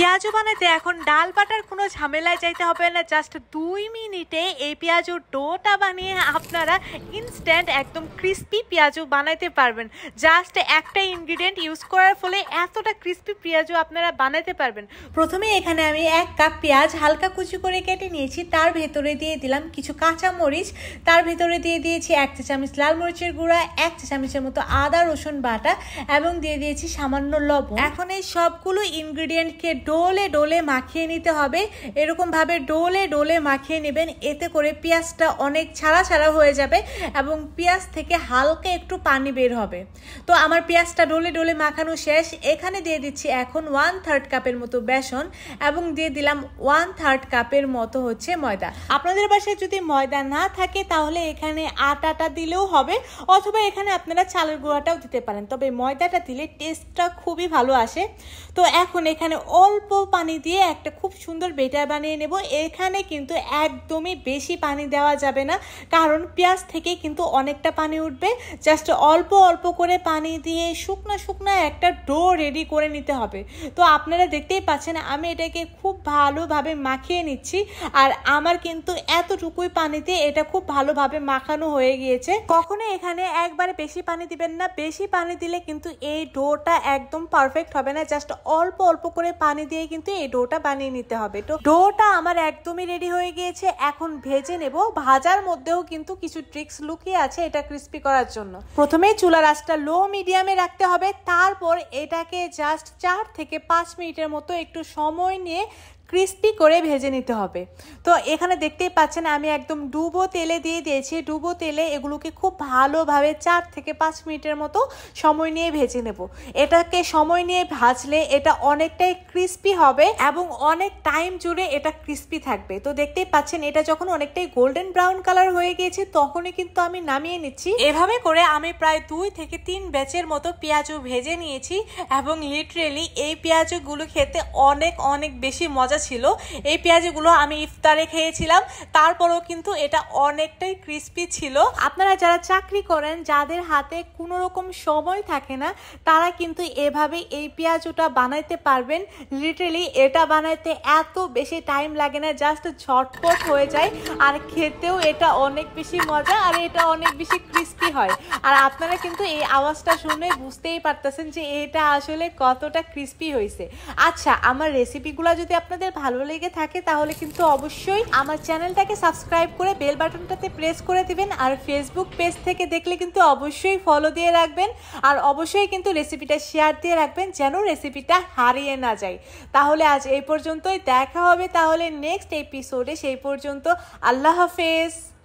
পেঁয়াজু বানাতে এখন ডাল বাটার কোনো ঝামেলায় যাইতে হবে না জাস্ট দুই মিনিটে এই পেঁয়াজুর ডোটা বানিয়ে আপনারা ইনস্ট্যান্ট একদম ক্রিস্পি পেঁয়াজু বানাইতে পারবেন জাস্ট একটা ইনগ্রিডিয়েন্ট ইউজ করার ফলে এতটা ক্রিস্পি পেঁয়াজু আপনারা বানাতে পারবেন প্রথমে এখানে আমি এক কাপ পেঁয়াজ হালকা কুচি করে কেটে নিয়েছি তার ভেতরে দিয়ে দিলাম কিছু কাঁচা মরিচ তার ভেতরে দিয়ে দিয়েছি এক চা চামচ লাল মরিচের গুঁড়া এক চা চামচের মতো আদা রসুন বাটা এবং দিয়ে দিয়েছি সামান্য লবণ এখন এই সবগুলো ইনগ্রিডিয়েন্টকে ডোলে ডোলে মাখিয়ে নিতে হবে এরকমভাবে ডোলে ডোলে মাখিয়ে নেবেন এতে করে পেঁয়াজটা অনেক ছাড়া ছাড়া হয়ে যাবে এবং পেঁয়াজ থেকে হালকা একটু পানি বের হবে তো আমার পেঁয়াজটা ডোলে ডোলে মাখানো শেষ এখানে দিয়ে দিচ্ছি এখন ওয়ান থার্ড কাপের মতো বেসন এবং দিয়ে দিলাম ওয়ান থার্ড কাপের মতো হচ্ছে ময়দা আপনাদের বাসায় যদি ময়দা না থাকে তাহলে এখানে আটাটা দিলেও হবে অথবা এখানে আপনারা চালের গুঁড়াটাও দিতে পারেন তবে ময়দাটা দিলে টেস্টটা খুবই ভালো আসে তো এখন এখানে অল অল্প পানি দিয়ে একটা খুব সুন্দর বেটার বানিয়ে নেব এখানে কিন্তু একদমই বেশি পানি দেওয়া যাবে না কারণ পেঁয়াজ থেকে কিন্তু অনেকটা পানি উঠবে জাস্ট অল্প অল্প করে পানি দিয়ে শুকনো শুকনো একটা ডো রেডি করে নিতে হবে তো আপনারা দেখতেই পাচ্ছেন আমি এটাকে খুব ভালোভাবে মাখিয়ে নিচ্ছি আর আমার কিন্তু এতটুকুই পানিতে এটা খুব ভালোভাবে মাখানো হয়ে গিয়েছে কখনো এখানে একবারে বেশি পানি দিবেন না বেশি পানি দিলে কিন্তু এই ডোটা একদম পারফেক্ট হবে না জাস্ট অল্প অল্প করে পানি পানি দিয়ে কিন্তু এই ডোটা বানিয়ে নিতে হবে তো ডোটা আমার একদমই রেডি হয়ে গিয়েছে এখন ভেজে নেব ভাজার মধ্যেও কিন্তু কিছু ট্রিক্স লুকিয়ে আছে এটা ক্রিস্পি করার জন্য প্রথমেই চুলার আঁচটা লো মিডিয়ামে রাখতে হবে তারপর এটাকে জাস্ট চার থেকে পাঁচ মিনিটের মতো একটু সময় নিয়ে ক্রিস্পি করে ভেজে নিতে হবে তো এখানে দেখতেই পাচ্ছেন আমি একদম ডুবো তেলে দিয়ে দিয়েছি ডুবো তেলে এগুলোকে খুব ভালোভাবে চার থেকে পাঁচ মিনিটের মতো সময় নিয়ে ভেজে নেব এটাকে সময় নিয়ে ভাজলে এটা অনেকটাই ক্রিস্পি হবে এবং অনেক টাইম জুড়ে এটা ক্রিস্পি থাকবে তো দেখতেই পাচ্ছেন এটা যখন অনেকটাই গোল্ডেন ব্রাউন কালার হয়ে গিয়েছে তখনই কিন্তু আমি নামিয়ে নিচ্ছি এভাবে করে আমি প্রায় দুই থেকে তিন ব্যাচের মতো পেঁয়াজও ভেজে নিয়েছি এবং লিটারেলি এই পেঁয়াজগুলো খেতে অনেক অনেক বেশি মজা পেঁয়াজটা ছিল এই পেঁয়াজগুলো আমি ইফতারে খেয়েছিলাম তারপরেও কিন্তু এটা অনেকটাই ক্রিস্পি ছিল আপনারা যারা চাকরি করেন যাদের হাতে কোনো রকম সময় থাকে না তারা কিন্তু এভাবে এই পেঁয়াজটা বানাইতে পারবেন লিটারেলি এটা বানাইতে এত বেশি টাইম লাগে না জাস্ট ঝটপট হয়ে যায় আর খেতেও এটা অনেক বেশি মজা আর এটা অনেক বেশি ক্রিস্পি হয় আর আপনারা কিন্তু এই আওয়াজটা শুনে বুঝতেই পারতেছেন যে এটা আসলে কতটা ক্রিস্পি হয়েছে আচ্ছা আমার রেসিপিগুলো যদি আপনাদের ভালো লেগে থাকে তাহলে কিন্তু অবশ্যই আমার চ্যানেলটাকে সাবস্ক্রাইব করে বেল বাটনটাতে প্রেস করে দিবেন আর ফেসবুক পেজ থেকে দেখলে কিন্তু অবশ্যই ফলো দিয়ে রাখবেন আর অবশ্যই কিন্তু রেসিপিটা শেয়ার দিয়ে রাখবেন যেন রেসিপিটা হারিয়ে না যায় তাহলে আজ এই পর্যন্তই দেখা হবে তাহলে নেক্সট এপিসোডে সেই পর্যন্ত আল্লাহ হাফেজ